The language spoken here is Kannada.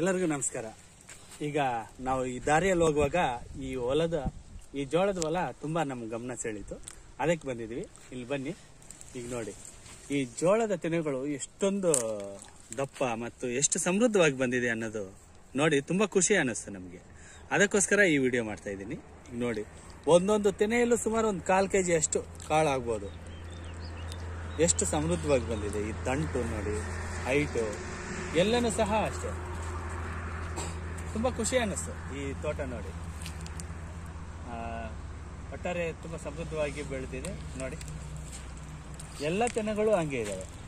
ಎಲ್ಲರಿಗೂ ನಮಸ್ಕಾರ ಈಗ ನಾವು ಈ ದಾರಿಯಲ್ಲಿ ಹೋಗುವಾಗ ಈ ಹೊಲದ ಈ ಜೋಳದ ಹೊಲ ತುಂಬ ನಮ್ಮ ಗಮನ ಸೆಳೀತು ಅದಕ್ಕೆ ಬಂದಿದ್ವಿ ಇಲ್ಲಿ ಬನ್ನಿ ಈಗ ನೋಡಿ ಈ ಜೋಳದ ತೆನೆಗಳು ಎಷ್ಟೊಂದು ದಪ್ಪ ಮತ್ತು ಎಷ್ಟು ಸಮೃದ್ಧವಾಗಿ ಬಂದಿದೆ ಅನ್ನೋದು ನೋಡಿ ತುಂಬ ಖುಷಿ ಅನ್ನಿಸ್ತು ನಮಗೆ ಅದಕ್ಕೋಸ್ಕರ ಈ ವಿಡಿಯೋ ಮಾಡ್ತಾ ಇದ್ದೀನಿ ಈಗ ನೋಡಿ ಒಂದೊಂದು ತೆನೆಯಲ್ಲೂ ಸುಮಾರು ಒಂದು ಕಾಲು ಕೆ ಅಷ್ಟು ಕಾಳು ಆಗ್ಬೋದು ಎಷ್ಟು ಸಮೃದ್ಧವಾಗಿ ಬಂದಿದೆ ಈ ದಂಟು ನೋಡಿ ಹೈಟು ಎಲ್ಲನೂ ಸಹ ಅಷ್ಟೇ ತುಂಬ ಖುಷಿ ಅನ್ನಿಸ್ತು ಈ ತೋಟ ನೋಡಿ ಒಟ್ಟಾರೆ ತುಂಬ ಸಮೃದ್ಧವಾಗಿ ಬೆಳೆದಿದೆ ನೋಡಿ ಎಲ್ಲ ತೆನೆಗಳು ಹಂಗೆ ಇದ್ದಾವೆ